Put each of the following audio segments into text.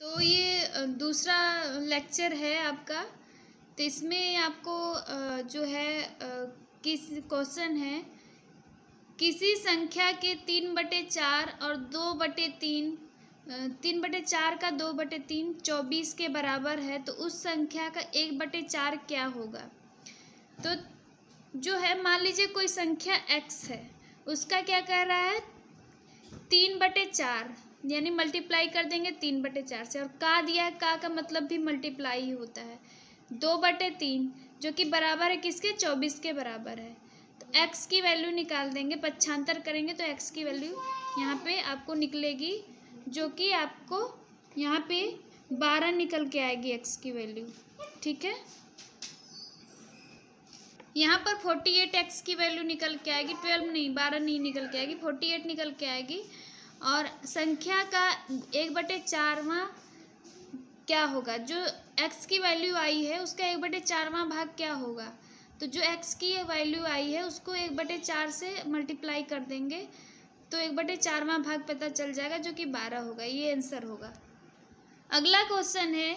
तो ये दूसरा लेक्चर है आपका तो इसमें आपको जो है किस क्वेश्चन है किसी संख्या के तीन बटे चार और दो बटे तीन तीन बटे चार का दो बटे तीन चौबीस के बराबर है तो उस संख्या का एक बटे चार क्या होगा तो जो है मान लीजिए कोई संख्या एक्स है उसका क्या कह रहा है तीन बटे चार यानी मल्टीप्लाई कर देंगे तीन बटे चार से और का दिया है का का मतलब भी मल्टीप्लाई ही होता है दो बटे तीन जो कि बराबर है किसके चौबीस के बराबर है तो एक्स की वैल्यू निकाल देंगे पच्छांतर करेंगे तो एक्स की वैल्यू यहाँ पे आपको निकलेगी जो कि आपको यहाँ पे बारह निकल के आएगी एक्स की वैल्यू ठीक है यहाँ पर फोर्टी एट एक्स की वैल्यू निकल के आएगी ट्वेल्व नहीं बारह नहीं निकल के आएगी फोर्टी एट निकल के आएगी और संख्या का एक बटे चारवा क्या होगा जो x की वैल्यू आई है उसका एक बटे चारवा भाग क्या होगा तो जो x की वैल्यू आई है उसको एक बटे चार से मल्टीप्लाई कर देंगे तो एक बटे चारवा भाग पता चल जाएगा जो कि बारह होगा ये आंसर होगा अगला क्वेश्चन है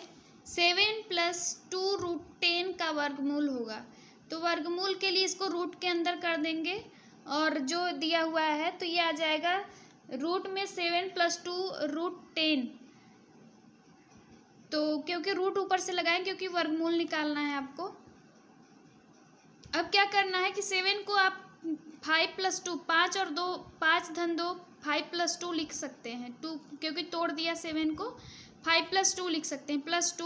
seven plus two root ten का वर्गमूल होगा तो वर्गमूल के लिए इसको रूट के अंदर कर देंगे और जो दिया हुआ है तो ये आ जाएगा रूट में seven plus two root ten तो क्योंकि रूट ऊपर से लगाएं क्योंकि वर्गमूल निकालना है आपको अब क्या करना है कि सेवन को आप फाइव प्लस टू पाँच और दो पाँच धन दो फाइव प्लस टू लिख सकते हैं टू क्योंकि तोड़ दिया सेवन को फाइव प्लस टू लिख सकते हैं प्लस टू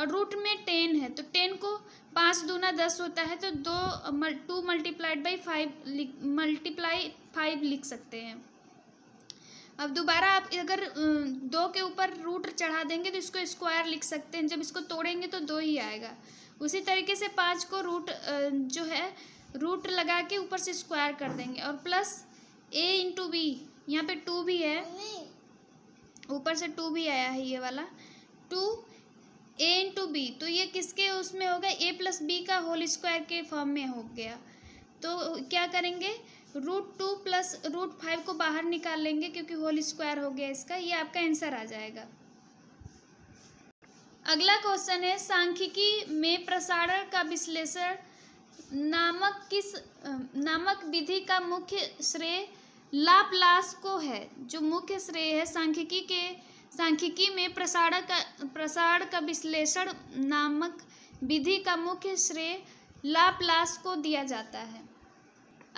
और रूट में टेन है तो टेन को पाँच दूना दस होता है तो दो two multiplied by five multiply five लिख सकते हैं अब दोबारा आप अगर दो के ऊपर रूट चढ़ा देंगे तो इसको स्क्वायर लिख सकते हैं जब इसको तोड़ेंगे तो दो ही आएगा उसी तरीके से पाँच को रूट जो है रूट लगा के ऊपर से स्क्वायर कर देंगे और प्लस ए इंटू बी यहाँ पर टू भी है ऊपर से टू भी आया है ये वाला टू ए इंटू बी तो ये किसके उसमें होगा ए प्लस बी का होल स्क्वायर के फॉर्म में हो गया तो क्या करेंगे root two plus root five को बाहर निकाल लेंगे क्योंकि होल स्क्वायर हो गया इसका ये आपका आंसर आ जाएगा अगला क्वेश्चन है सांख्यिकी में प्रसारण का विश्लेषण नामक किस नामक विधि का मुख्य श्रेय लाप्लास को है जो मुख्य श्रेय है सांख्यिकी के सांख्यिकी में प्रसारण का प्रसारण का विश्लेषण नामक विधि का मुख्य श्रेय लाप्लास को दिया जाता है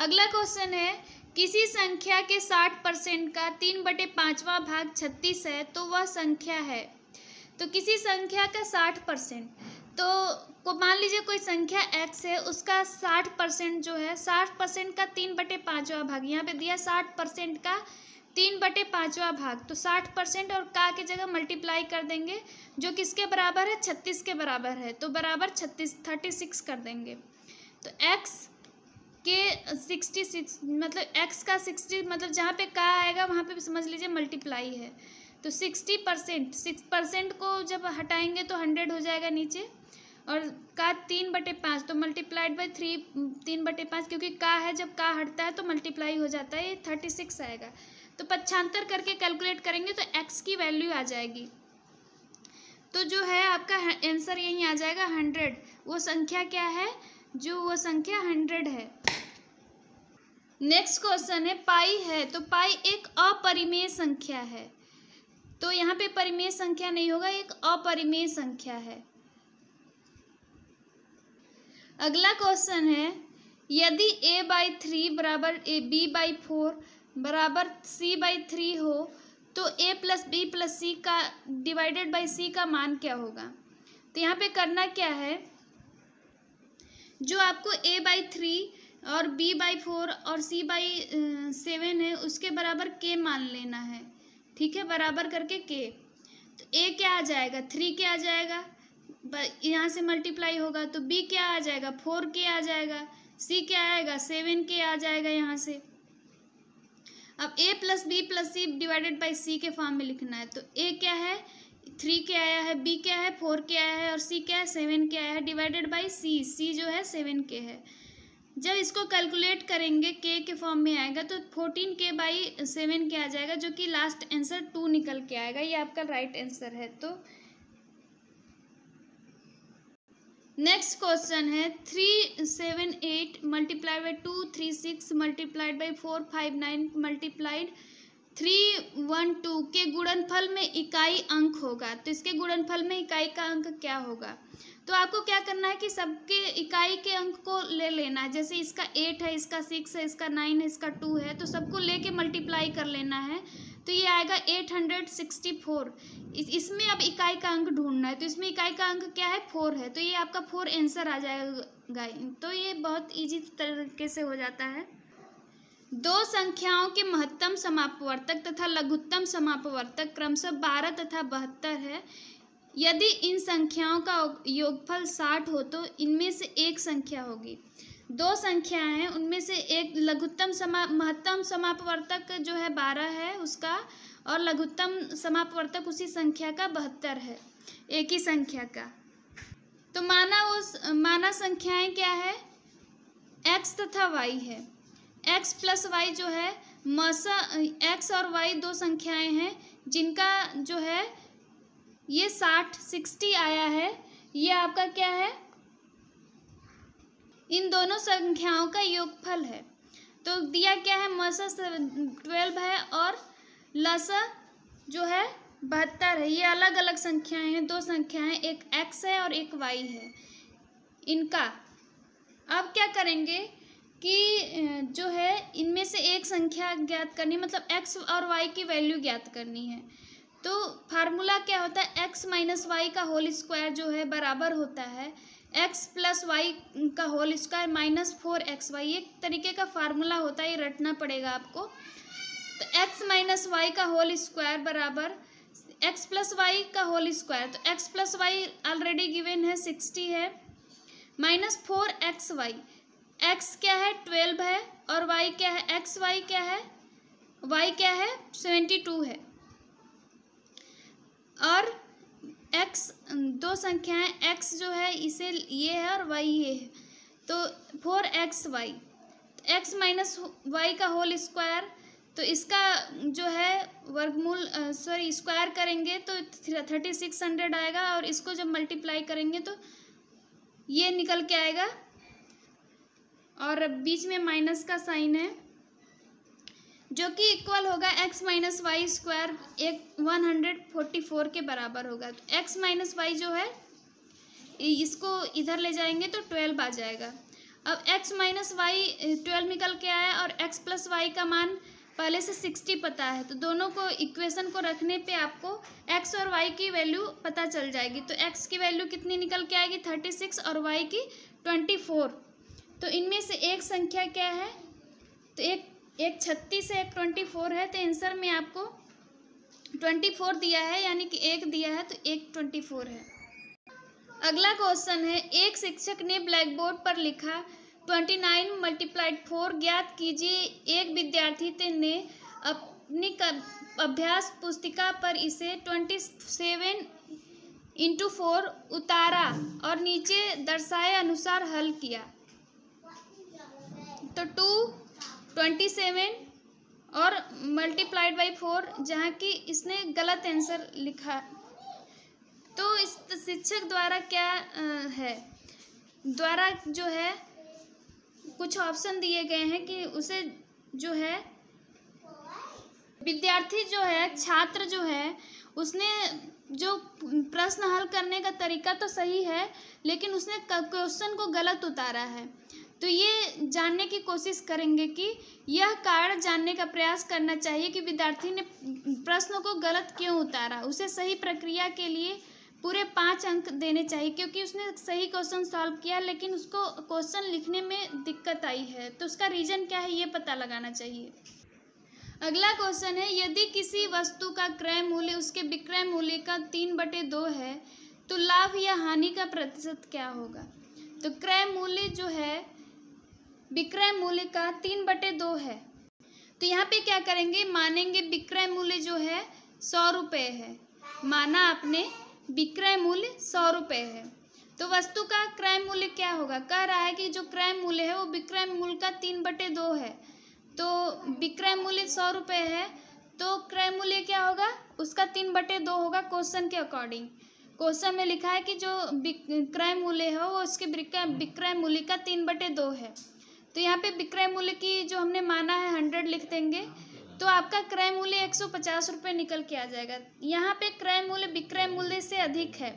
अगला क्वेश्चन है किसी संख्या के साठ परसेंट का तीन बटे पाँचवा भाग छत्तीस है तो वह संख्या है तो किसी संख्या का साठ परसेंट तो को मान लीजिए कोई संख्या एक्स है उसका साठ परसेंट जो है साठ परसेंट का तीन बटे पाँचवा भाग यहाँ पे दिया साठ परसेंट का तीन बटे पाँचवा भाग तो साठ परसेंट और का की जगह मल्टीप्लाई कर देंगे जो किसके बराबर है छत्तीस के बराबर है तो बराबर छत्तीस थर्टी सिक्स कर देंगे तो एक्स के सिक्सटी सिक्स मतलब एक्स का सिक्सटी मतलब जहाँ पे का आएगा वहाँ पे समझ लीजिए मल्टीप्लाई है तो सिक्सटी परसेंट सिक्स परसेंट को जब हटाएंगे तो हंड्रेड हो जाएगा नीचे और का तीन बटे पाँच तो मल्टीप्लाइड बाई थ्री तीन बटे पाँच क्योंकि का है जब का हटता है तो मल्टीप्लाई हो जाता है ये थर्टी सिक्स आएगा तो पच्छांतर करके कैलकुलेट करेंगे तो एक्स की वैल्यू आ जाएगी तो जो है आपका आंसर यही आ जाएगा हंड्रेड वो संख्या क्या है जो वो संख्या हंड्रेड है नेक्स्ट क्वेश्चन है पाई है तो पाई एक अपरिमेय संख्या है तो यहाँ पे परिमेय संख्या नहीं होगा एक अपरिमेय संख्या है अगला क्वेश्चन है यदि ए बाई थ्री बराबर ए बी बाई फोर बराबर सी बाई थ्री हो तो A plus B plus C का डिवाइडेड बाई सी का मान क्या होगा तो यहाँ पे करना क्या है जो आपको ए बाई थ्री और बी बाई फोर और सी बाई सेवन है उसके बराबर के मान लेना है ठीक है बराबर करके के तो ए क्या आ जाएगा थ्री क्या आ जाएगा यहाँ से मल्टीप्लाई होगा तो बी क्या आ जाएगा फोर के आ जाएगा सी क्या आएगा सेवन के आ जाएगा यहाँ से अब A plus B plus C divided by C के फॉर्म में लिखना है तो ए क्या है थ्री क्या आया है बी क्या है फोर क्या आया है और सी क्या है सेवन क्या आया है डिवाइडेड बाई सी सी जो है सेवन के है जब इसको कैलकुलेट करेंगे के के फॉर्म में आएगा तो फोर्टीन के बाई सेवन के आ जाएगा जो कि लास्ट आंसर टू निकल के आएगा ये आपका राइट right आंसर है तो नेक्स्ट क्वेश्चन है three seven eight multiply by two three six multiplied by four five nine multiplied three one two के गुणनफल में इकाई अंक होगा तो इसके गुणनफल में इकाई का अंक क्या होगा तो आपको क्या करना है कि सबके इकाई के अंक को ले लेना है जैसे इसका एट है इसका सिक्स है इसका नाइन है इसका टू है तो सबको लेके मल्टीप्लाई कर लेना है तो ये आएगा एट हंड्रेड सिक्सटी फोर इसमें अब इकाई का अंक ढूंढना है तो इसमें इकाई का अंक क्या है फोर है तो ये आपका फोर आंसर आ जाएगा तो ये बहुत ईजी तरीके से हो जाता है दो संख्याओं के महत्तम समापवर्तक तथा लघुत्तम समापवर्तक क्रमशः बारह तथा बहत्तर है यदि इन संख्याओं का योगफल साठ हो तो इनमें से एक संख्या होगी दो संख्याएं हैं उनमें से एक लघुत्तम समा महत्तम समापवर्तक जो है बारह है उसका और लघुत्तम समापवर्तक उसी संख्या का बहत्तर है एक ही संख्या का तो माना उस माना संख्याएं क्या है एक्स तथा वाई है एक्स प्लस वाई जो है मसा एक्स और वाई दो संख्याएं हैं जिनका जो है ये साठ सिक्सटी आया है ये आपका क्या है इन दोनों संख्याओं का योगफल है तो दिया क्या है मसा ट्वेल्व है और लस जो है बहत्तर है ये अलग अलग संख्याएं हैं दो संख्याएं एक एक्स है और एक वाई है इनका अब क्या करेंगे कि जो है इनमें से एक संख्या ज्ञात करनी मतलब एक्स और वाई की वैल्यू ज्ञात करनी है तो फार्मूला क्या होता है एक्स माइनस वाई का होल स्क्वायर जो है बराबर होता है एक्स प्लस वाई का whole square minus four x y एक तरीके का फार्मूला होता है ये रटना पड़ेगा आपको तो एक्स माइनस वाई का होल स्क्वायर बराबर एक्स प्लस वाई का होल स्क्वायर तो x plus y already given है सिक्सटी है minus four x y x क्या है ट्वेल्व है और वाई क्या है एक्स वाई क्या है वाई क्या है सेवेंटी टू है और एक्स दो संख्याएं एक्स जो है इसे ये है और वाई ये है तो four x y x minus y का होल स्क्वायर तो इसका जो है वर्गमूल सॉरी स्क्वायर करेंगे तो थर्टी सिक्स हंड्रेड आएगा और इसको जब मल्टीप्लाई करेंगे तो ये निकल के आएगा और बीच में माइनस का साइन है जो कि इक्वल होगा x माइनस वाई स्क्वायर एक वन हंड्रेड फोर्टी फोर के बराबर होगा तो x माइनस वाई जो है इसको इधर ले जाएंगे तो ट्वेल्व आ जाएगा अब x माइनस वाई ट्वेल्व निकल के आया और x प्लस वाई का मान पहले से सिक्सटी पता है तो दोनों को इक्वेशन को रखने पे आपको x और y की वैल्यू पता चल जाएगी तो x की वैल्यू कितनी निकल के आएगी थर्टी सिक्स और y की ट्वेंटी फोर तो इनमें से एक संख्या क्या है तो एक एक छत्तीस है एक ट्वेंटी फोर है तो आंसर में आपको ट्वेंटी फोर दिया है यानी कि एक दिया है तो एक ट्वेंटी फोर है अगला क्वेश्चन है एक शिक्षक ने ब्लैक बोर्ड पर लिखा ट्वेंटी नाइन मल्टीप्लाइड फोर ज्ञात कीजिए एक विद्यार्थी ने अपनी अभ्यास पुस्तिका पर इसे ट्वेंटी सेवन इंटू फोर उतारा और नीचे दर्शाए अनुसार हल किया तो टू ट्वेंटी सेवन और मल्टीप्लाइड बाई फोर जहाँ कि इसने गलत आंसर लिखा तो इस शिक्षक द्वारा क्या है द्वारा जो है कुछ ऑप्शन दिए गए हैं कि उसे जो है विद्यार्थी जो है छात्र जो है उसने जो प्रश्न हल करने का तरीका तो सही है लेकिन उसने क्वेश्चन को गलत उतारा है तो ये जानने की कोशिश करेंगे कि यह कारण जानने का प्रयास करना चाहिए कि विद्यार्थी ने प्रश्नों को गलत क्यों उतारा उसे सही प्रक्रिया के लिए पूरे पाँच अंक देने चाहिए क्योंकि उसने सही क्वेश्चन सॉल्व किया लेकिन उसको क्वेश्चन लिखने में दिक्कत आई है तो उसका रीज़न क्या है ये पता लगाना चाहिए अगला क्वेश्चन है यदि किसी वस्तु का क्रय मूल्य उसके विक्रय मूल्य का तीन बटे दो है तो लाभ या हानि का प्रतिशत क्या होगा तो क्रय मूल्य जो है विक्रय मूल्य का तीन बटे दो है तो यहाँ पे क्या करेंगे मानेंगे विक्रय मूल्य जो है सौ रुपये है माना आपने विक्रय मूल्य सौ रुपये है तो वस्तु का क्रय मूल्य क्या होगा कह रहा है कि जो क्रय मूल्य है वो विक्रय मूल्य का तीन बटे दो है तो विक्रय मूल्य सौ रुपये है तो क्रय मूल्य क्या होगा उसका तीन बटे दो होगा क्वेश्चन के अकॉर्डिंग क्वेश्चन में लिखा है कि जो क्रय मूल्य है वो उसके विक्रय मूल्य का तीन बटे दो है तो यहाँ पे विक्रय मूल्य की जो हमने माना है हंड्रेड लिख देंगे तो आपका क्रय मूल्य एक सौ पचास रुपये निकल के आ जाएगा यहाँ पे क्रय मूल्य विक्रय मूल्य से अधिक है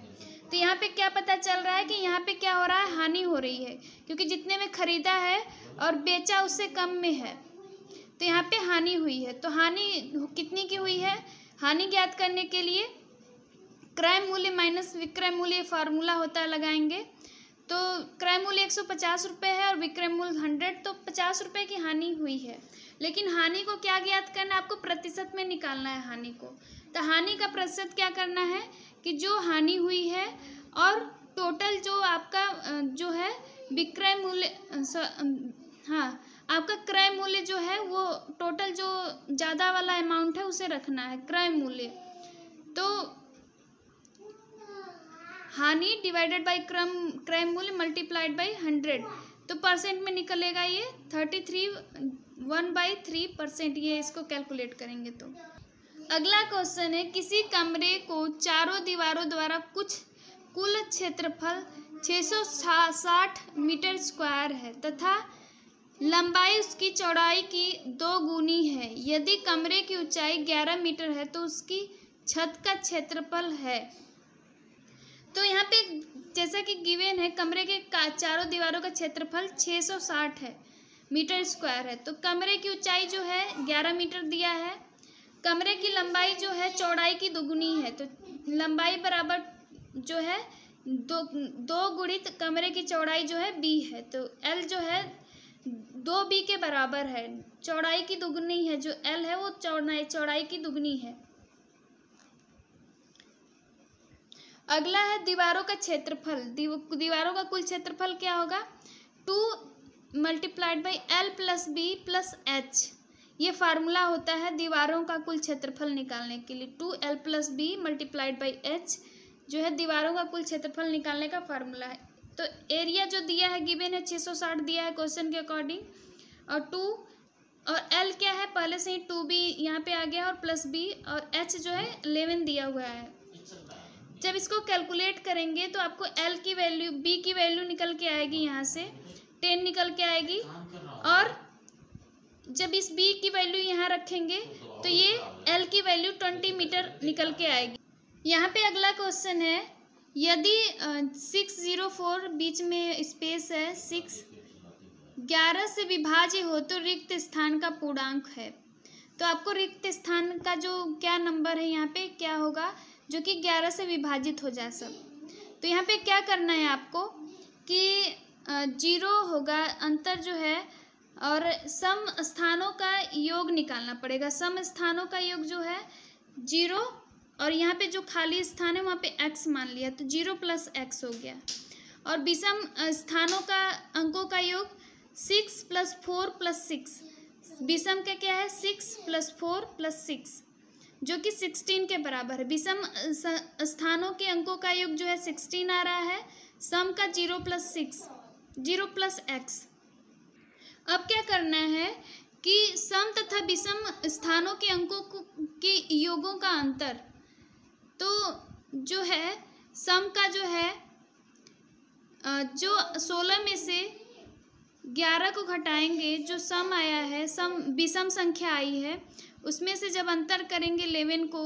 तो यहाँ पे क्या पता चल रहा है कि यहाँ पे क्या हो रहा है हानि हो रही है क्योंकि जितने में खरीदा है और बेचा उससे कम में है तो यहाँ पे हानि हुई है तो हानि कितनी की हुई है हानि ज्ञात करने के लिए क्रय मूल्य माइनस विक्रय मूल्य फार्मूला होता है लगाएंगे तो क्रय मूल्य एक सौ पचास रुपये है और विक्रय मूल्य हंड्रेड तो पचास रुपये की हानि हुई है लेकिन हानि को क्या ज्ञात करना है आपको प्रतिशत में निकालना है हानि को तो हानि का प्रतिशत क्या करना है कि जो हानि हुई है और टोटल जो आपका जो है विक्रय मूल्य हाँ आपका क्रय मूल्य जो है वो टोटल जो ज़्यादा वाला अमाउंट है उसे रखना है क्रय मूल्य तो हानि डिवाइडेड बाई क्रम क्रय मूल्य मल्टीप्लाइड बाई हंड्रेड तो परसेंट में निकलेगा ये thirty three one by three percent ये इसको कैलकुलेट करेंगे तो अगला क्वेश्चन है किसी कमरे को चारों दीवारों द्वारा कुछ कुल क्षेत्रफल सौ साठ मीटर स्क्वायर है तथा लंबाई उसकी चौड़ाई की दो गुनी है यदि कमरे की ऊंचाई ग्यारह मीटर है तो उसकी छत का क्षेत्रफल है तो यहाँ पे जैसा कि गिवेन है कमरे के चारों दीवारों का क्षेत्रफल 660 है मीटर स्क्वायर है तो कमरे की ऊंचाई जो है 11 मीटर दिया है कमरे की लंबाई जो है चौड़ाई की दोगुनी है तो लंबाई बराबर जो है दो दो गुणित कमरे की चौड़ाई जो है बी है तो एल जो है दो बी के बराबर है चौड़ाई की दोगुनी है जो एल है वो चौड़ाई चौड़ाई की दोगुनी है अगला है दीवारों का क्षेत्रफल दीवारों का कुल क्षेत्रफल क्या होगा two multiplied by L plus B plus H ये फार्मूला होता है दीवारों का कुल क्षेत्रफल निकालने के लिए two L plus B multiplied by H जो है दीवारों का कुल क्षेत्रफल निकालने का फार्मूला है तो एरिया जो दिया है गिवेन है छः सौ साठ दिया है क्वेश्चन के अकॉर्डिंग और टू और एल क्या है पहले से ही टू बी यहाँ पे आ गया और प्लस बी और एच जो है एलेवन दिया हुआ है जब इसको कैलकुलेट करेंगे तो आपको एल की वैल्यू बी की वैल्यू निकल के आएगी यहाँ से टेन निकल के आएगी और जब इस बी की वैल्यू यहाँ रखेंगे तो ये एल की वैल्यू ट्वेंटी मीटर निकल के आएगी यहाँ पे अगला क्वेश्चन है यदि सिक्स ज़ीरो फोर बीच में स्पेस है सिक्स ग्यारह से विभाज्य हो तो रिक्त स्थान का पूर्णांक है तो आपको रिक्त स्थान का जो क्या नंबर है यहाँ पे क्या होगा जो कि ग्यारह से विभाजित हो जाए सब तो यहाँ पे क्या करना है आपको कि जीरो होगा अंतर जो है और सम स्थानों का योग निकालना पड़ेगा सम स्थानों का योग जो है जीरो और यहाँ पे जो खाली स्थान है वहाँ पे एक्स मान लिया तो जीरो प्लस एक्स हो गया और विषम स्थानों का अंकों का योग six plus four plus six विषम का क्या है six plus four plus six जो कि सिक्सटीन के बराबर है विषम स्थानों के अंकों का युग जो है सिक्सटीन आ रहा है सम का zero plus six zero plus x अब क्या करना है कि सम तथा विषम स्थानों के अंकों के योगों का अंतर तो जो है सम का जो है जो सोलह में से ग्यारह को घटाएंगे जो सम आया है सम विषम संख्या आई है उसमें से जब अंतर करेंगे इलेवन को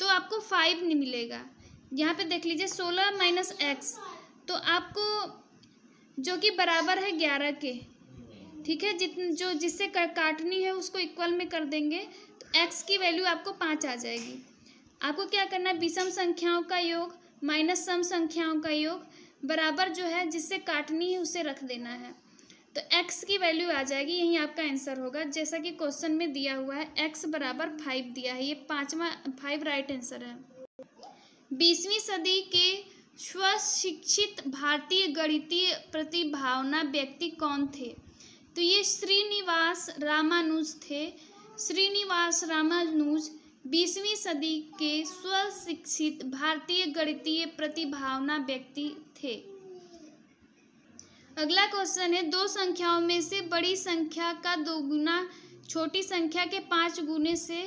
तो आपको फाइव नहीं मिलेगा यहाँ पे देख लीजिए सोलह माइनस एक्स तो आपको जो कि बराबर है ग्यारह के ठीक है जित जो जिससे काटनी है उसको इक्वल में कर देंगे तो एक्स की वैल्यू आपको पाँच आ जाएगी आपको क्या करना है विषम संख्याओं का योग माइनस सम संख्याओं का योग बराबर जो है जिससे काटनी है उसे रख देना है तो x की वैल्यू आ जाएगी यही आपका आंसर होगा जैसा कि क्वेश्चन में दिया हुआ है x बराबर फाइव दिया है ये पाँचवा फाइव राइट आंसर है बीसवीं सदी के स्वशिक्षित भारतीय गणितीय प्रतिभावना व्यक्ति कौन थे तो ये श्रीनिवास रामानुज थे श्रीनिवास रामानुज बीसवीं सदी के स्वशिक्षित भारतीय गणितीय प्रतिभावना व्यक्ति थे अगला क्वेश्चन है दो संख्याओं में से बड़ी संख्या का दोगुना छोटी संख्या के पाँच गुने से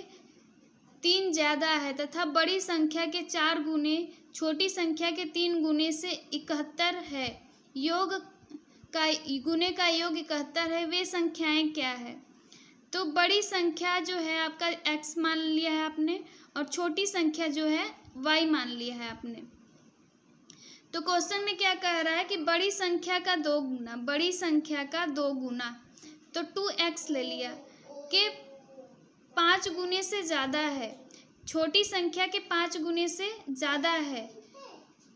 तीन ज़्यादा है तथा बड़ी संख्या के चार गुने छोटी संख्या के तीन गुने से इकहत्तर है योग का गुने का योग इकहत्तर है वे संख्याएं क्या है तो बड़ी संख्या जो है आपका एक्स मान लिया है आपने और छोटी संख्या जो है वाई मान लिया है आपने तो क्वेश्चन में क्या कह रहा है कि बड़ी संख्या का दो गुना बड़ी संख्या का दो गुना तो टू एक्स ले लिया के पाँच गुने से ज़्यादा है छोटी संख्या के पाँच गुने से ज़्यादा है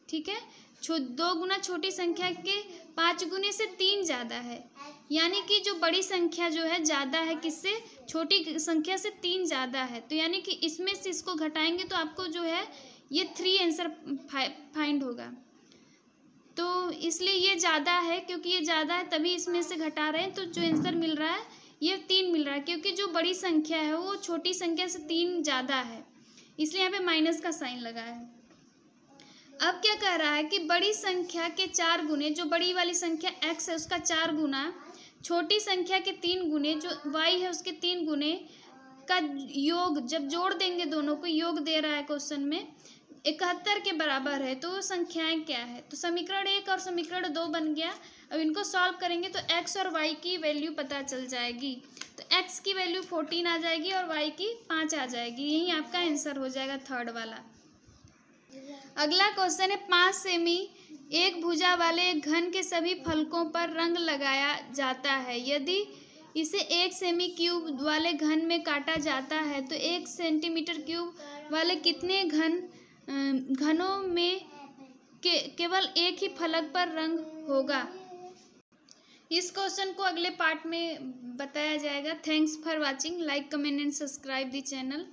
ठीक है छो दो गुना छोटी संख्या के पाँच गुने से तीन ज़्यादा है यानी कि जो बड़ी संख्या जो है ज़्यादा है किससे छोटी संख्या से तीन ज़्यादा है तो यानी कि इसमें से इसको घटाएंगे तो आपको जो है ये थ्री आंसर फाइंड होगा तो इसलिए ये ज़्यादा है क्योंकि ये ज़्यादा है तभी इसमें से घटा रहे हैं तो जो आंसर मिल रहा है ये तीन मिल रहा है क्योंकि जो बड़ी संख्या है वो छोटी संख्या से तीन ज़्यादा है इसलिए यहाँ पे माइनस का साइन लगा है अब क्या कह रहा है कि बड़ी संख्या के चार गुने जो बड़ी वाली संख्या एक्स है उसका चार गुना छोटी संख्या के तीन गुने जो वाई है उसके तीन गुने का योग जब जोड़ देंगे दोनों को योग दे रहा है क्वेश्चन में इकहत्तर के बराबर है तो संख्याएं क्या है तो समीकरण एक और समीकरण दो बन गया अब इनको सॉल्व करेंगे तो एक्स और वाई की वैल्यू पता चल जाएगी तो एक्स की वैल्यू फोर्टीन आ जाएगी और वाई की पाँच आ जाएगी यही आपका आंसर हो जाएगा थर्ड वाला अगला क्वेश्चन है पाँच सेमी एक भुजा वाले घन के सभी फलकों पर रंग लगाया जाता है यदि इसे एक सेमी क्यूब वाले घन में काटा जाता है तो एक सेंटीमीटर क्यूब वाले कितने घन घनों में के, केवल एक ही फलक पर रंग होगा इस क्वेश्चन को अगले पार्ट में बताया जाएगा thanks for watching like comment and subscribe the channel